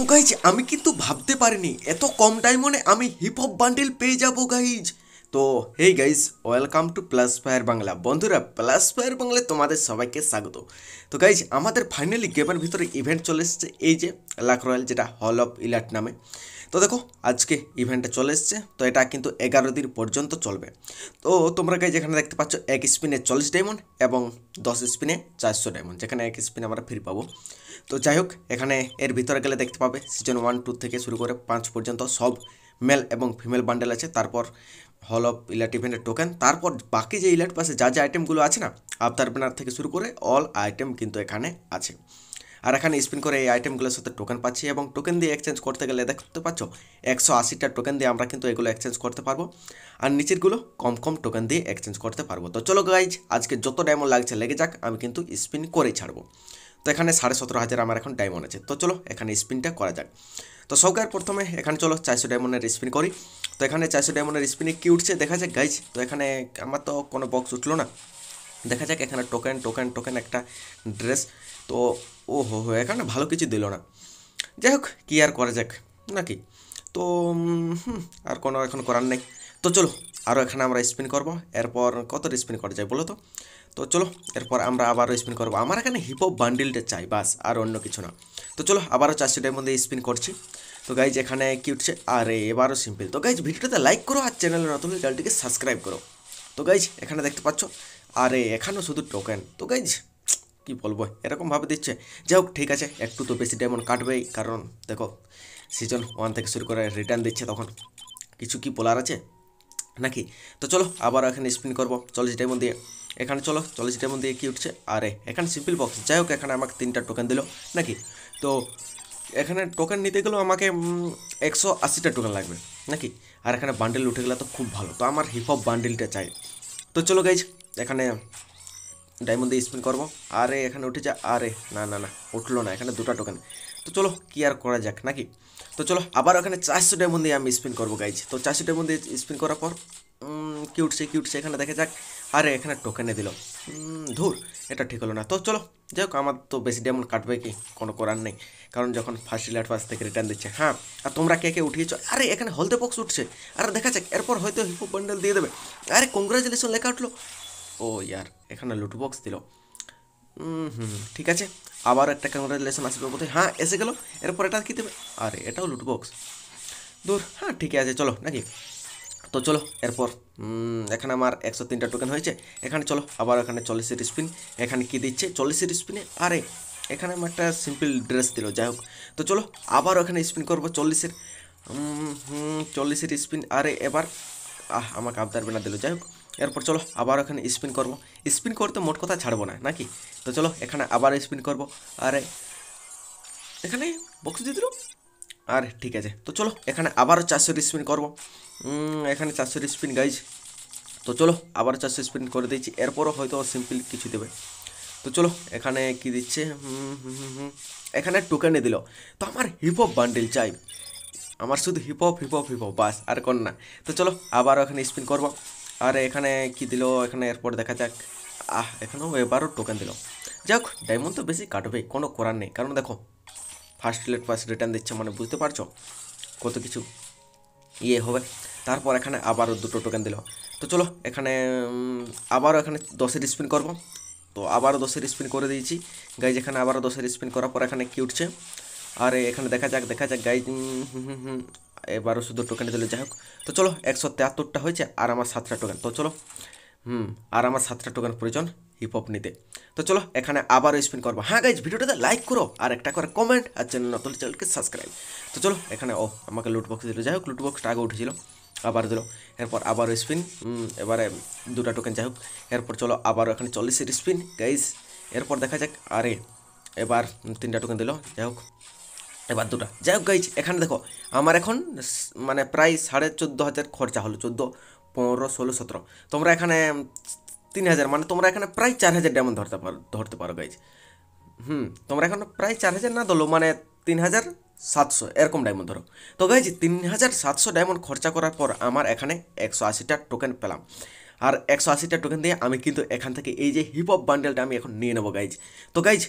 তো গাইজ আমি কিন্তু ভাবতে পারিনি এত কম টাইমে আমি হিপ হপ বান্ডেল পেয়ে যাবো গাইজ তো hey guys welcome to Plus Fire Bangla বন্ধুরা প্লাস ফায়ার বাংলায় তোমাদের সবাইকে স্বাগত তো গাইজ আমাদের ফাইনালি গেমের ভিতরে ইভেন্ট চলে এসেছে এই যে লাক রয়্যাল যেটা হল অফ ইলাট নামে তো দেখো আজকে ইভেন্টটা চলে এসছে তো এটা কিন্তু এগারো দিন পর্যন্ত চলবে তো তোমরা গাই যেখানে দেখতে পাচ্ছ এক স্পিনে চল্লিশ ডায়মন্ড এবং দশ স্পিনে চারশো ডায়মন্ড যেখানে এক স্পিনে আমরা ফিরে পাবো তো যাই হোক এখানে এর ভিতরে গেলে দেখতে পাবে সিজন ওয়ান টু থেকে শুরু করে পাঁচ পর্যন্ত সব মেল এবং ফিমেল বান্ডেল আছে তারপর হল অফ ইলাট ইভেন্টের টোকেন তারপর বাকি যে ইলাট পাশে যা যা আইটেমগুলো আছে না আবতার ব্যানার থেকে শুরু করে অল আইটেম কিন্তু এখানে আছে আর এখানে স্পিন করে এই আইটেমগুলোর সাথে টোকেন পাচ্ছি এবং টোকেন দিয়ে এক্সচেঞ্জ করতে গেলে দেখতে পাচ্ছ একশো আশিটা টোকেন দিয়ে আমরা কিন্তু এগুলো এক্সচেঞ্জ করতে পারবো আর নিচেরগুলো কম কম টোকেন দিয়ে এক্সচেঞ্জ করতে পারবো তো চলো গাইজ আজকে যত ডায়মন্ড লাগছে লেগে যাক আমি কিন্তু স্পিন করেই ছাড়বো তো এখানে সাড়ে সতেরো হাজার আমার এখন ডায়মন্ড আছে তো চলো এখানে স্পিনটা করা যাক তো সবকার প্রথমে এখানে চলো চারশো ডায়মন্ডের স্পিন করি তো এখানে চারশো ডায়মন্ডের স্পিনে কি উঠছে দেখা যাক গাইজ তো এখানে আমার তো কোনো বক্স উঠলো না দেখা যাক এখানে টোকেন টোকেন টোকেন একটা ড্রেস তো ও হো হো এখানে ভালো কিছু দিল না যাই হোক কী আর করা যাক নাকি তো আর কোনো এখন করার নেই তো চলো আরও এখানে আমরা স্পিন করব এরপর কত স্পিন করা যায় বলো তো তো চলো এরপর আমরা আবারও স্পিন করবো আমার এখানে হিপহপ বান্ডিলটা চাই বাস আর অন্য কিছু না তো চলো আবারও চারশোটার মধ্যে স্পিন করছি তো গাইজ এখানে কি উঠছে আরে এবারও সিম্পল তো গাইজ ভিডিওটাতে লাইক করো আর চ্যানেলের নতুন চ্যানেলটিকে সাবস্ক্রাইব করো তো গাইজ এখানে দেখতে পাচ্ছ আর এখানেও শুধু টোকেন তো গাইজ কি বলবো এরকমভাবে দিচ্ছে যাই হোক ঠিক আছে একটু তো বেশি ডায়মন্ড কাটবেই কারণ দেখো সিজন ওয়ান থেকে শুরু করে রিটার্ন দিচ্ছে তখন কিছু কি বলার আছে নাকি তো চলো আবার এখানে স্পিন করবো চল্লিশ ডায়মন্ড দিয়ে এখানে চলো চল্লিশ ডায়মন্ড দিয়ে কি উঠছে আরে এখানে সিম্পল বক্স যাই হোক এখানে আমাকে তিনটা টোকেন দিল নাকি তো এখানে টোকেন নিতে গেলেও আমাকে একশো আশিটা টোকেন লাগবে নাকি আর এখানে বান্ডেল উঠে গেলে তো খুব ভালো তো আমার হিপ হপ বান্ডেলটা চাই তো চলো গাইজ এখানে ডায়মন্ড দিয়ে স্পিন করবো আরে এখানে উঠেছে আরে না না না উঠলো না এখানে দুটা টোকেন তো চলো কি আর করা যাক নাকি তো চলো আবার ওখানে চারশো ডায়মন্ড দিয়ে আমি স্পিন করবো গাইজ তো চারশো ডায়মন্ড দিয়ে স্পিন করার পর কি উঠছে কি উঠছে এখানে দেখা যাক আরে এখানে টোকেনে দিল ধুর এটা ঠিক হলো না তো চলো যাই হোক আমার তো বেশি ডায়মন্ড কাটবে কি কোনো করার নেই কারণ যখন ফার্স্ট লেট ফার্স্ট থেকে রিটার্ন দিচ্ছে হ্যাঁ আর তোমরা কে কে উঠিয়েছো আরে এখানে হলদে বক্স উঠছে আর দেখা যাক এরপর হয়তো হিপো বান্ডেল দিয়ে দেবে আরে কংগ্রাচুলেশন লেখা উঠলো ও ইয়ার এখানে লুটু বক্স দিল হুম ঠিক আছে আবার একটা কংগ্রাচুলেশন আসবে বোধহয় হ্যাঁ এসে গেল এরপর এটা কী দেবে আরে এটাও লুটু বক্স দূর হ্যাঁ ঠিকই আছে চলো নাকি তো চলো এরপর এখানে আমার একশো তিনটা টোকেন হয়েছে এখানে চলো আবার এখানে চল্লিশের স্পিন এখানে কী দিচ্ছে চল্লিশের স্পিনে আরে এখানে আমার একটা সিম্পল ড্রেস দিল যাই হোক তো চলো আবার ওখানে স্পিন করবো চল্লিশের চল্লিশের স্পিন আরে এবার আহ আমাকে আবদার বেনা দিল যাই হোক এরপর চলো আবার এখানে স্পিন করব স্পিন করতে মোট কথা ছাড়বো না নাকি তো চলো এখানে আবার স্পিন করব আর এখানে বক্স দিয়ে দিল আর ঠিক আছে তো চলো এখানে আবারও চারশোর স্পিন করব এখানে চারশোর স্পিন গাইজ তো চলো আবার চারশো স্পিন করে দিয়েছি এরপরও হয়তো সিম্পল কিছু দেবে তো চলো এখানে কি দিচ্ছে এখানে টোকেনে দিল তো আমার হিপহপ বান্ডিল চাই আমার শুধু হিপহপ হিপহপ হিপহপ বাস আর কোন না তো চলো আবার এখানে স্পিন করবো আর এখানে কি দিল এখানে এরপর দেখা যাক আহ এখানেও এবারও টোকেন দিল যাক ডায়মন্ড তো বেশি কাটবে কোনো করার নেই কারণ দেখো ফার্স্ট লেট ফার্স্ট রিটার্ন দিচ্ছে মানে বুঝতে পারছো কত কিছু ইয়ে হবে তারপর এখানে আবারও দুটো টোকেন দিল তো চলো এখানে আবারও এখানে দশের স্পিন করব তো আবারও দশের স্পিন করে দিয়েছি গাইজ এখানে আবারও দশের স্পিন করার পর এখানে কি উঠছে আর এখানে দেখা যাক দেখা যাক গাইজ এবারও শুধু টোকেনটা দিলে যাই হোক তো চলো একশো তেয়াত্তরটা হয়েছে আর আমার সাতটা টোকেন তো চলো হুম আর আমার সাতটা টোকেন প্রয়োজন হিপহপ নিতে তো চলো এখানে আবারও স্পিন করবো হ্যাঁ গাইজ ভিডিওটাতে লাইক করো আর একটা করে কমেন্ট আর চ্যানেল নতুন চ্যানেলকে সাবস্ক্রাইব তো চলো এখানে ও আমাকে লুটবক্স দিল যাই হোক লুটবক্সটা আগে উঠেছিল আবার দিল এরপর আবারও স্পিন এবারে দুটা টোকেন যাই হোক এরপর চলো আবারও এখানে চল্লিশের স্পিন গাইজ এরপর দেখা যাক আরে এবার তিনটা টোকেন দিল যাই হোক এবার দুটা যাই হোক গাইজ এখানে দেখো আমার এখন মানে প্রায় সাড়ে চোদ্দো হাজার খরচা হলো চোদ্দো পনেরো ষোলো সতেরো তোমরা এখানে তিন হাজার মানে তোমরা এখানে প্রায় চার হাজার ডায়মন্ড ধরতে পারো ধরতে পারো গাইজ হুম তোমরা এখন প্রায় চার হাজার না ধরলো মানে তিন হাজার সাতশো এরকম ডায়মন্ড ধরো তো গাইজ তিন হাজার সাতশো ডায়মন্ড খরচা করার পর আমার এখানে একশো আশিটা টোকেন পেলাম আর একশো আশিটা টোকেন দিয়ে আমি কিন্তু এখান থেকে এই যে হিপ হপ বান্ডেলটা আমি এখন নিয়ে নেবো গাইজ তো গাইজ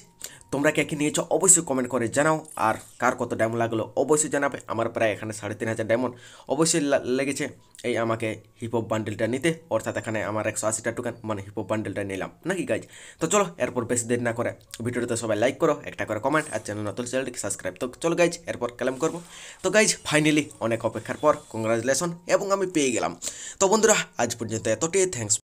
তোমরা কে কে নিয়েছো অবশ্যই কমেন্ট করে জানাও আর কার কত ডায়মন্ড লাগলো অবশ্যই জানাবে আমার প্রায় এখানে সাড়ে তিন হাজার ডায়মন্ড অবশ্যই লেগেছে এই আমাকে হিপহপ বান্ডেলটা নিতে অর্থাৎ এখানে আমার একশো আশিটা টুকান মানে হিপহপ বান্ডেলটা নিলাম নাকি গাইজ তো চলো এরপর বেশি দেরি না করে ভিডিওটাতে সবাই লাইক করো একটা করে কমেন্ট আর চ্যানেল নতুন চ্যানেলটিকে সাবস্ক্রাইব তো চলো গাইজ এরপর কালাম করবো তো গাইজ ফাইনালি অনেক অপেক্ষার পর কংগ্রাচুলেশন এবং আমি পেয়ে গেলাম তো বন্ধুরা আজ পর্যন্ত এতটাই থ্যাংকস